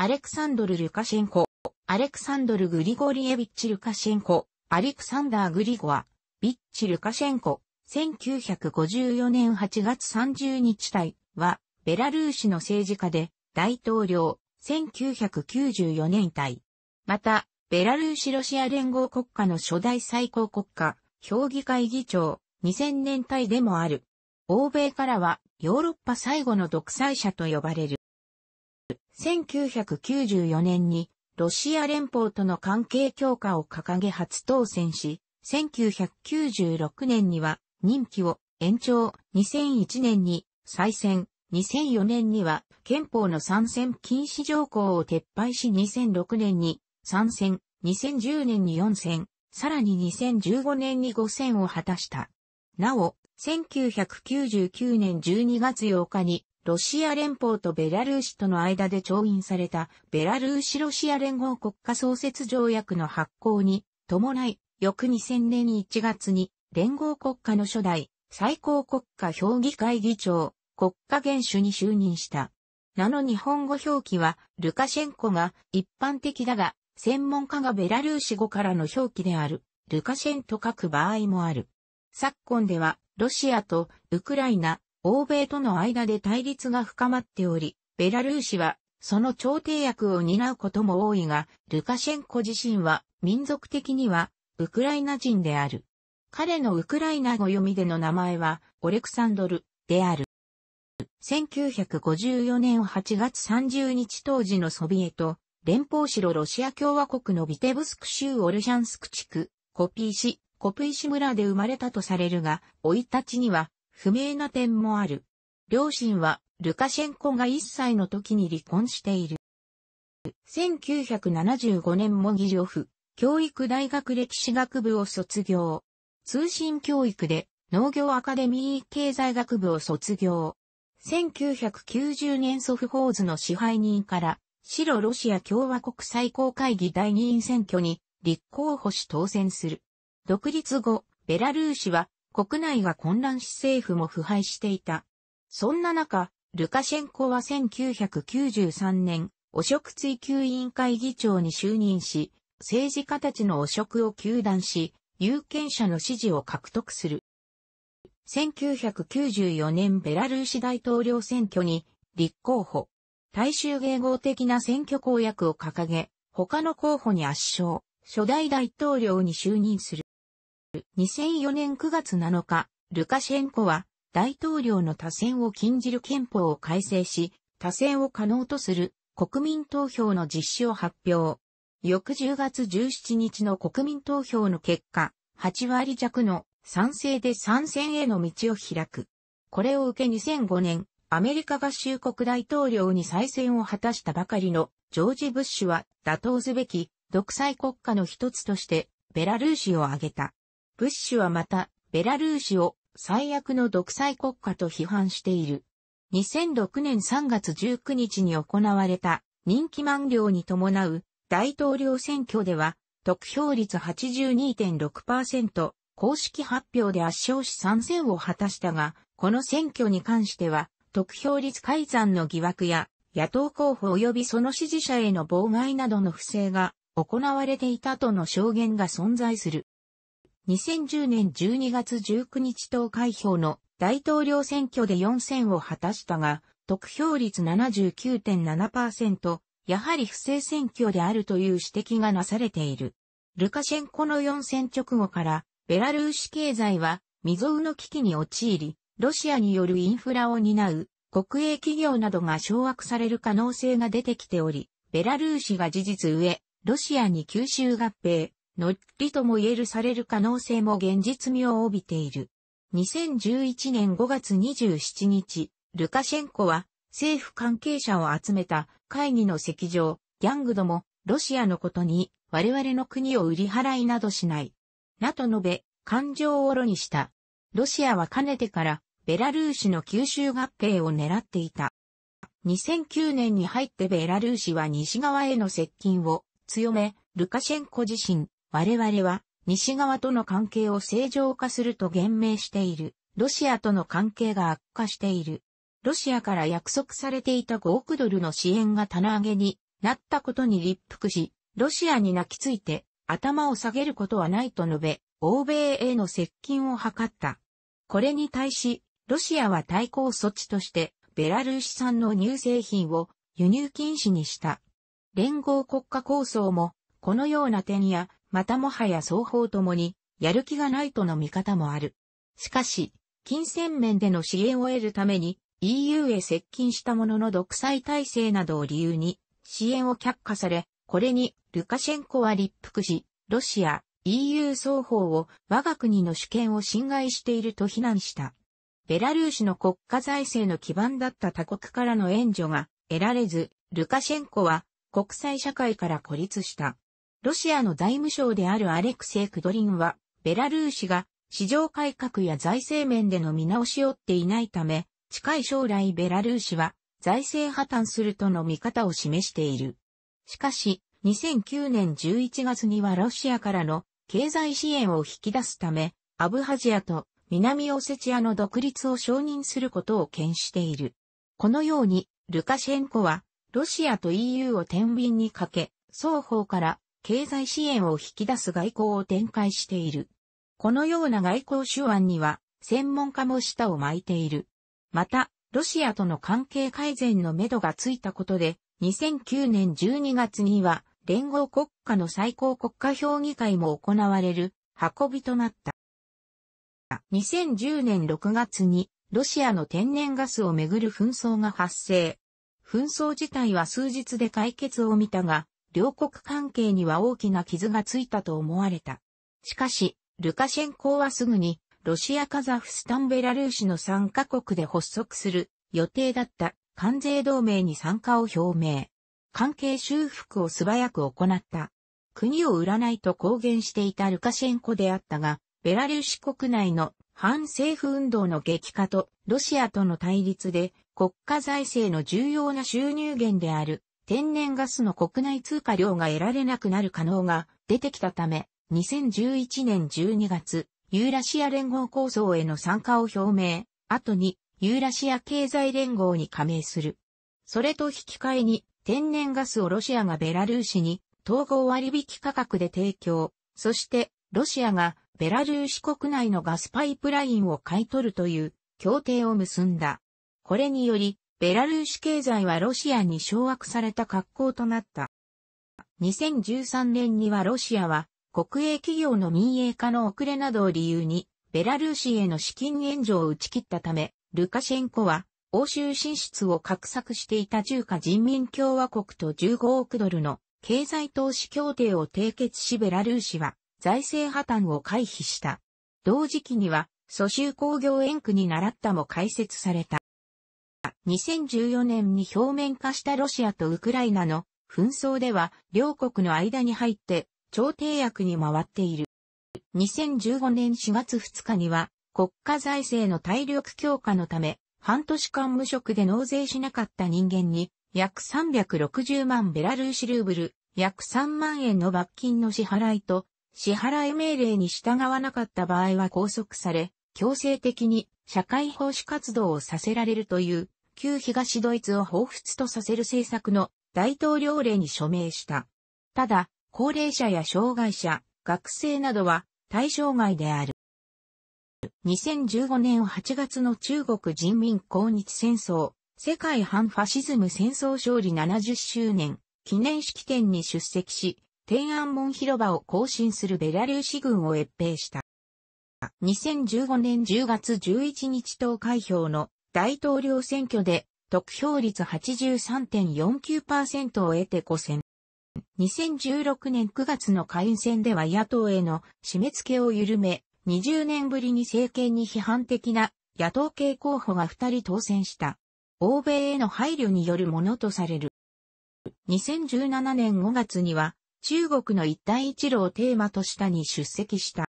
アレクサンドル・ルカシェンコ、アレクサンドル・グリゴリエビッチ・ルカシェンコ、アレクサンダー・グリゴア、ビッチ・ルカシェンコ、1954年8月30日体は、ベラルーシの政治家で、大統領、1994年体。また、ベラルーシロシア連合国家の初代最高国家、評議会議長、2000年体でもある。欧米からは、ヨーロッパ最後の独裁者と呼ばれる。1994年にロシア連邦との関係強化を掲げ初当選し、1996年には任期を延長、2001年に再選、2004年には憲法の参戦禁止条項を撤廃し2006年に参戦、2010年に4選、さらに2015年に5選を果たした。なお、1999年12月8日にロシア連邦とベラルーシとの間で調印されたベラルーシロシア連合国家創設条約の発行に伴い、翌2000年1月に連合国家の初代最高国家評議会議長、国家元首に就任した。なの日本語表記はルカシェンコが一般的だが、専門家がベラルーシ語からの表記であるルカシェンと書く場合もある。昨今ではロシアとウクライナ、欧米との間で対立が深まっており、ベラルーシはその調停役を担うことも多いが、ルカシェンコ自身は民族的にはウクライナ人である。彼のウクライナ語読みでの名前はオレクサンドルである。1954年8月30日当時のソビエト、連邦城ロシア共和国のビテブスク州オルシャンスク地区、コピー市、コプイシ村で生まれたとされるが、老いたちには不明な点もある。両親はルカシェンコが1歳の時に離婚している。1975年もリオフ。教育大学歴史学部を卒業。通信教育で農業アカデミー経済学部を卒業。1990年ソフホーズの支配人から白ロシア共和国最高会議第二院選挙に立候補し当選する。独立後、ベラルーシは国内が混乱し政府も腐敗していた。そんな中、ルカシェンコは1993年、汚職追及委員会議長に就任し、政治家たちの汚職を糾弾し、有権者の支持を獲得する。1994年ベラルーシ大統領選挙に立候補。大衆迎合的な選挙公約を掲げ、他の候補に圧勝、初代大統領に就任する。2004年9月7日、ルカシェンコは大統領の多選を禁じる憲法を改正し、多選を可能とする国民投票の実施を発表。翌10月17日の国民投票の結果、8割弱の賛成で参戦への道を開く。これを受け2005年、アメリカ合衆国大統領に再選を果たしたばかりのジョージ・ブッシュは打倒すべき独裁国家の一つとしてベラルーシを挙げた。ブッシュはまた、ベラルーシを最悪の独裁国家と批判している。2006年3月19日に行われた任期満了に伴う大統領選挙では、得票率82.6%、公式発表で圧勝し参戦を果たしたが、この選挙に関しては、得票率改ざんの疑惑や、野党候補及びその支持者への妨害などの不正が行われていたとの証言が存在する。2010年12月19日投開票の大統領選挙で4選を果たしたが、得票率79.7%、やはり不正選挙であるという指摘がなされている。ルカシェンコの4選直後から、ベラルーシ経済は未曾有の危機に陥り、ロシアによるインフラを担う国営企業などが掌握される可能性が出てきており、ベラルーシが事実上、ロシアに吸収合併、のっりとも言えるされる可能性も現実味を帯びている。2011年5月27日、ルカシェンコは政府関係者を集めた会議の席上、ギャングども、ロシアのことに我々の国を売り払いなどしない。なと述べ、感情を愚にした。ロシアはかねてからベラルーシの吸収合併を狙っていた。2009年に入ってベラルーシは西側への接近を強め、ルカシェンコ自身、我々は西側との関係を正常化すると言明している。ロシアとの関係が悪化している。ロシアから約束されていた5億ドルの支援が棚上げになったことに立腹し、ロシアに泣きついて頭を下げることはないと述べ、欧米への接近を図った。これに対し、ロシアは対抗措置として、ベラルーシ産の乳製品を輸入禁止にした。連合国家構想も、このような点やまたもはや双方ともに、やる気がないとの見方もある。しかし、金銭面での支援を得るために EU へ接近したものの独裁体制などを理由に支援を却下され、これにルカシェンコは立腹し、ロシア、EU 双方を我が国の主権を侵害していると非難した。ベラルーシの国家財政の基盤だった他国からの援助が得られず、ルカシェンコは国際社会から孤立した。ロシアの財務省であるアレクセイ・クドリンは、ベラルーシが市場改革や財政面での見直しをっていないため、近い将来ベラルーシは財政破綻するとの見方を示している。しかし、2009年11月にはロシアからの経済支援を引き出すため、アブハジアと南オセチアの独立を承認することを検している。このように、ルカシェンコは、ロシアと EU を天秤にかけ、双方から経済支援を引き出す外交を展開している。このような外交手腕には、専門家も舌を巻いている。また、ロシアとの関係改善のめどがついたことで、2009年12月には、連合国家の最高国家評議会も行われる運びとなった。2010年6月にロシアの天然ガスをめぐる紛争が発生。紛争自体は数日で解決を見たが、両国関係には大きな傷がついたと思われた。しかし、ルカシェンコはすぐに、ロシア・カザフスタン・ベラルーシの3カ国で発足する予定だった関税同盟に参加を表明。関係修復を素早く行った。国を売らないと公言していたルカシェンコであったが、ベラルーシ国内の反政府運動の激化とロシアとの対立で国家財政の重要な収入源である天然ガスの国内通貨量が得られなくなる可能が出てきたため、2011年12月、ユーラシア連合構想への参加を表明、後にユーラシア経済連合に加盟する。それと引き換えに天然ガスをロシアがベラルーシに統合割引価格で提供、そしてロシアがベラルーシ国内のガスパイプラインを買い取るという協定を結んだ。これによりベラルーシ経済はロシアに掌握された格好となった。2013年にはロシアは国営企業の民営化の遅れなどを理由にベラルーシへの資金援助を打ち切ったため、ルカシェンコは欧州進出を画策していた中華人民共和国と15億ドルの経済投資協定を締結しベラルーシは財政破綻を回避した。同時期には蘇州工業園区に習ったも開設された。2014年に表面化したロシアとウクライナの紛争では両国の間に入って調停役に回っている。2015年4月2日には国家財政の体力強化のため半年間無職で納税しなかった人間に約360万ベラルーシルーブル約3万円の罰金の支払いと支払い命令に従わなかった場合は拘束され強制的に社会奉仕活動をさせられるという旧東ドイツを彷彿とさせる政策の大統領令に署名した。ただ、高齢者や障害者、学生などは対象外である。2015年8月の中国人民抗日戦争、世界反ファシズム戦争勝利70周年記念式典に出席し、天安門広場を行進するベラルーシ軍を越兵した。2015年10月11日投開票の大統領選挙で得票率83.49%を得て5選。2016年9月の下院選では野党への締め付けを緩め、20年ぶりに政権に批判的な野党系候補が2人当選した。欧米への配慮によるものとされる。2017年5月には中国の一帯一路をテーマとしたに出席した。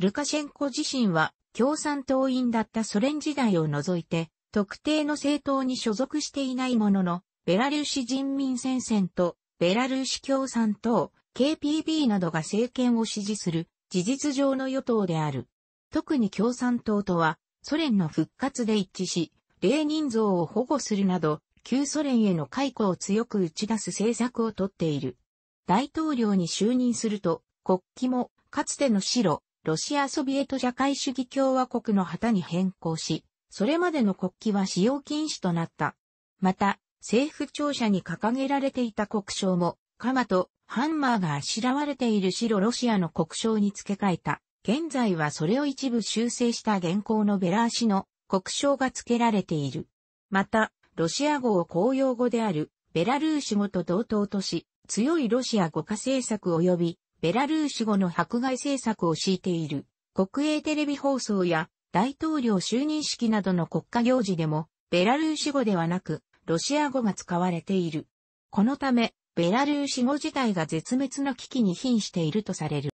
ルカシェンコ自身は共産党員だったソ連時代を除いて特定の政党に所属していないものの、ベラルーシ人民戦線とベラルーシ共産党、KPB などが政権を支持する事実上の与党である。特に共産党とはソ連の復活で一致し、レーニン像を保護するなど、旧ソ連への解雇を強く打ち出す政策をとっている。大統領に就任すると、国旗もかつての白、ロシアソビエト社会主義共和国の旗に変更し、それまでの国旗は使用禁止となった。また、政府庁舎に掲げられていた国章も、鎌とハンマーがあしらわれている白ロシアの国章に付け替えた。現在はそれを一部修正した現行のベラーシの国章が付けられている。また、ロシア語を公用語であるベラルーシ語と同等とし、強いロシア語化政策及びベラルーシ語の迫害政策を敷いている。国営テレビ放送や大統領就任式などの国家行事でも、ベラルーシ語ではなく、ロシア語が使われている。このため、ベラルーシ語自体が絶滅の危機に瀕しているとされる。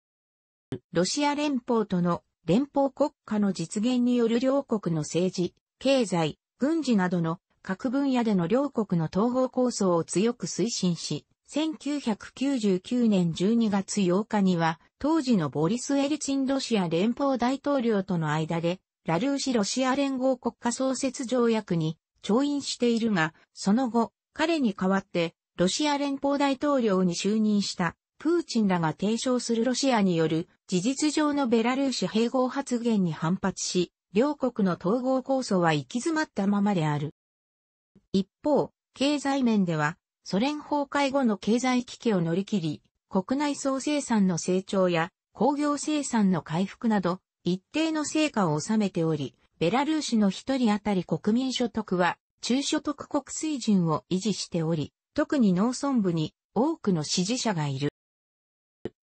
ロシア連邦との連邦国家の実現による両国の政治、経済、軍事などの各分野での両国の統合構想を強く推進し、1999年12月8日には、当時のボリス・エリチンロシア連邦大統領との間で、ラルーシロシア連合国家創設条約に調印しているが、その後、彼に代わって、ロシア連邦大統領に就任した、プーチンらが提唱するロシアによる、事実上のベラルーシ併合発言に反発し、両国の統合構想は行き詰まったままである。一方、経済面では、ソ連崩壊後の経済危機を乗り切り、国内総生産の成長や工業生産の回復など一定の成果を収めており、ベラルーシの一人当たり国民所得は中所得国水準を維持しており、特に農村部に多くの支持者がいる。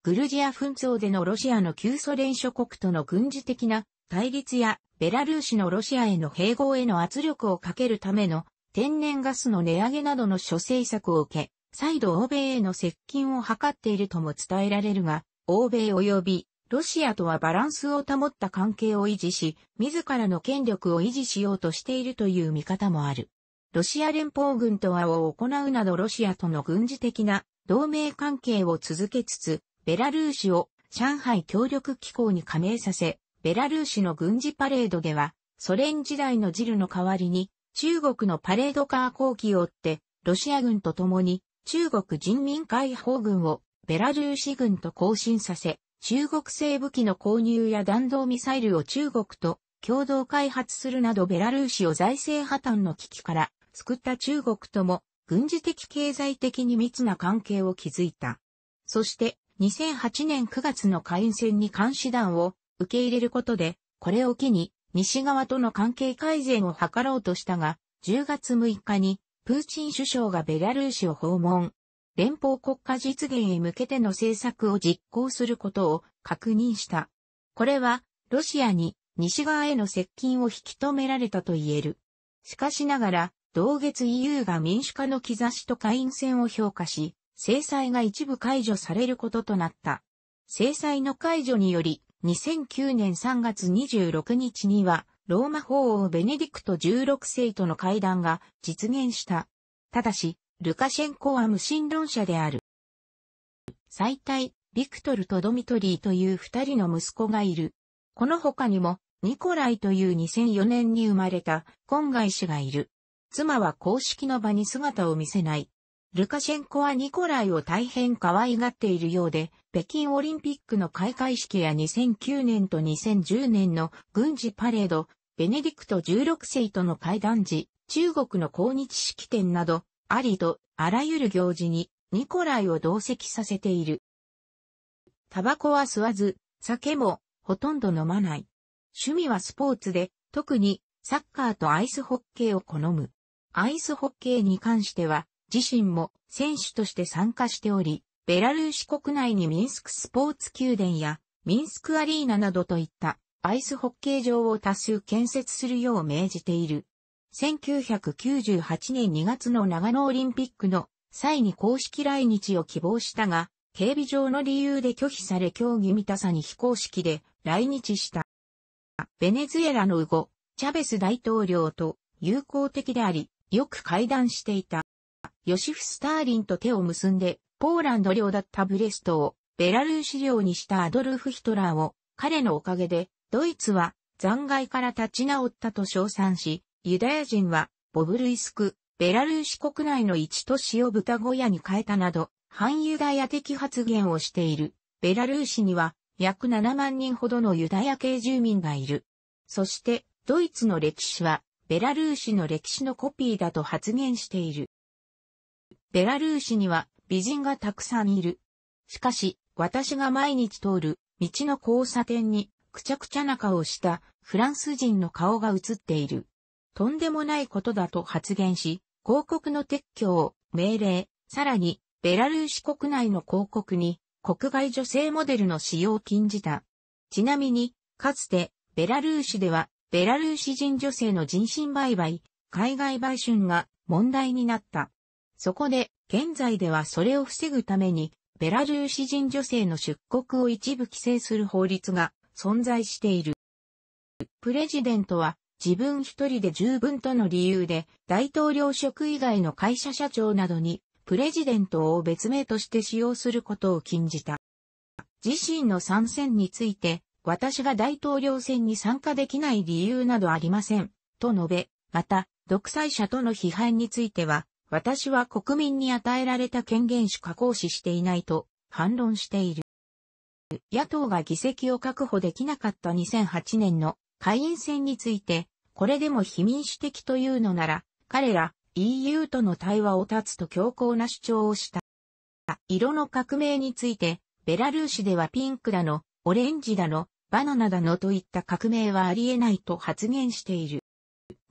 グルジア紛争でのロシアの旧ソ連諸国との軍事的な対立やベラルーシのロシアへの併合への圧力をかけるための天然ガスの値上げなどの諸政策を受け、再度欧米への接近を図っているとも伝えられるが、欧米及びロシアとはバランスを保った関係を維持し、自らの権力を維持しようとしているという見方もある。ロシア連邦軍と和を行うなどロシアとの軍事的な同盟関係を続けつつ、ベラルーシを上海協力機構に加盟させ、ベラルーシの軍事パレードでは、ソ連時代のジルの代わりに、中国のパレードカー後期を追って、ロシア軍と共に中国人民解放軍をベラルーシ軍と交信させ、中国製武器の購入や弾道ミサイルを中国と共同開発するなどベラルーシを財政破綻の危機から救った中国とも軍事的経済的に密な関係を築いた。そして2008年9月の下院選に監視団を受け入れることで、これを機に西側との関係改善を図ろうとしたが、10月6日にプーチン首相がベラルーシを訪問。連邦国家実現へ向けての政策を実行することを確認した。これは、ロシアに西側への接近を引き止められたと言える。しかしながら、同月 EU が民主化の兆しと会員選を評価し、制裁が一部解除されることとなった。制裁の解除により、2009年3月26日には、ローマ法王ベネディクト16世との会談が実現した。ただし、ルカシェンコは無神論者である。最大、ビクトルとドミトリーという二人の息子がいる。この他にも、ニコライという2004年に生まれた、今外氏がいる。妻は公式の場に姿を見せない。ルカシェンコはニコライを大変可愛がっているようで、北京オリンピックの開会式や2009年と2010年の軍事パレード、ベネディクト16世との会談時、中国の抗日式典など、ありとあらゆる行事にニコライを同席させている。タバコは吸わず、酒もほとんど飲まない。趣味はスポーツで、特にサッカーとアイスホッケーを好む。アイスホッケーに関しては、自身も選手として参加しており、ベラルーシ国内にミンスクスポーツ宮殿やミンスクアリーナなどといったアイスホッケー場を多数建設するよう命じている。1998年2月の長野オリンピックの際に公式来日を希望したが、警備上の理由で拒否され競技見たさに非公式で来日した。ベネズエラの後、チャベス大統領と友好的であり、よく会談していた。ヨシフ・スターリンと手を結んで、ポーランド領だったブレストをベラルーシ領にしたアドルフ・ヒトラーを彼のおかげでドイツは残骸から立ち直ったと称賛し、ユダヤ人は、ボブルイスク、ベラルーシ国内の一都市を豚小屋に変えたなど、反ユダヤ的発言をしている。ベラルーシには、約7万人ほどのユダヤ系住民がいる。そして、ドイツの歴史は、ベラルーシの歴史のコピーだと発言している。ベラルーシには美人がたくさんいる。しかし、私が毎日通る道の交差点にくちゃくちゃな顔をしたフランス人の顔が映っている。とんでもないことだと発言し、広告の撤去を命令、さらに、ベラルーシ国内の広告に、国外女性モデルの使用を禁じた。ちなみに、かつて、ベラルーシでは、ベラルーシ人女性の人身売買、海外売春が問題になった。そこで、現在ではそれを防ぐために、ベラルーシ人女性の出国を一部規制する法律が存在している。プレジデントは自分一人で十分との理由で、大統領職以外の会社社長などに、プレジデントを別名として使用することを禁じた。自身の参戦について、私が大統領選に参加できない理由などありません、と述べ、また、独裁者との批判については、私は国民に与えられた権限しか行使していないと反論している。野党が議席を確保できなかった2008年の下院選について、これでも非民主的というのなら、彼ら EU との対話を断つと強硬な主張をした。色の革命について、ベラルーシではピンクだの、オレンジだの、バナナだのといった革命はありえないと発言している。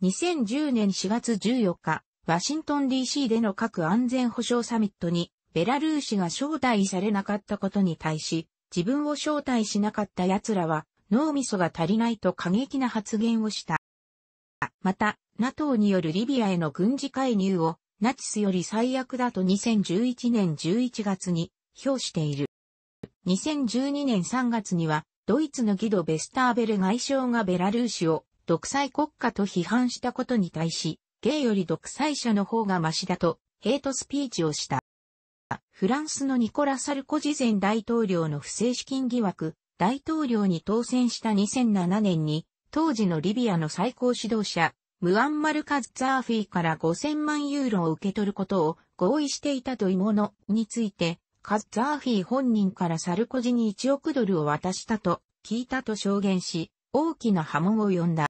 2010年4月14日、ワシントン DC での核安全保障サミットに、ベラルーシが招待されなかったことに対し、自分を招待しなかった奴らは、脳みそが足りないと過激な発言をした。また、NATO によるリビアへの軍事介入をナチスより最悪だと2011年11月に評している。2012年3月にはドイツのギド・ベスターベル外相がベラルーシを独裁国家と批判したことに対し、ゲイより独裁者の方がマシだとヘイトスピーチをした。フランスのニコラ・サルコジ前大統領の不正資金疑惑、大統領に当選した2007年に当時のリビアの最高指導者、ムアンマル・カッザーフィーから5000万ユーロを受け取ることを合意していたというものについて、カッザーフィー本人からサルコジに1億ドルを渡したと聞いたと証言し、大きな波紋を呼んだ。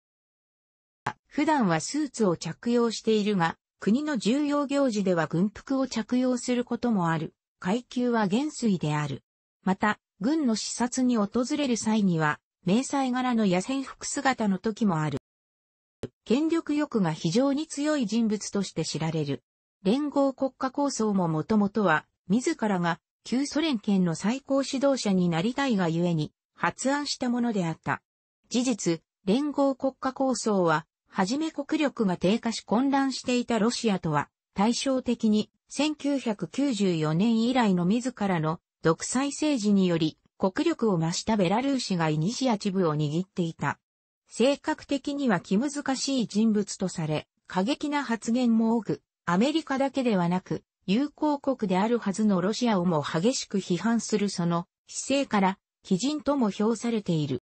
普段はスーツを着用しているが、国の重要行事では軍服を着用することもある。階級は元帥である。また、軍の視察に訪れる際には、迷彩柄の野戦服姿の時もある。権力欲が非常に強い人物として知られる。連合国家構想ももともとは、自らが旧ソ連圏の最高指導者になりたいがゆえに発案したものであった。事実、連合国家構想は、はじめ国力が低下し混乱していたロシアとは、対照的に1994年以来の自らの独裁政治により国力を増したベラルーシがイニシアチブを握っていた。性格的には気難しい人物とされ、過激な発言も多く、アメリカだけではなく、友好国であるはずのロシアをも激しく批判するその姿勢から、基人とも評されている。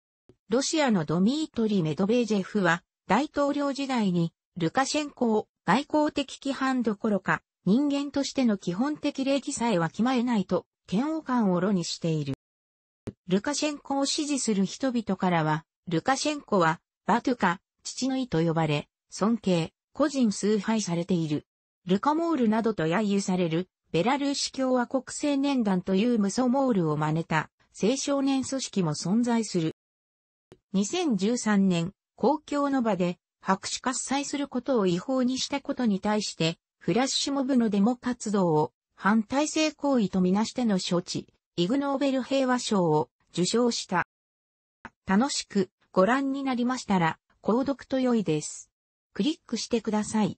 ロシアのドミートリ・メドベージェフは、大統領時代に、ルカシェンコを外交的規範どころか、人間としての基本的礼儀さえわきまえないと、嫌悪感を炉にしている。ルカシェンコを支持する人々からは、ルカシェンコは、バトゥカ、父の意と呼ばれ、尊敬、個人崇拝されている。ルカモールなどと揶揄される、ベラルーシ共和国青年団というムソモールを真似た、青少年組織も存在する。2013年、公共の場で、白紙喝采することを違法にしたことに対して、フラッシュモブのデモ活動を、反体制行為とみなしての処置、イグノーベル平和賞を受賞した。楽しくご覧になりましたら、購読と良いです。クリックしてください。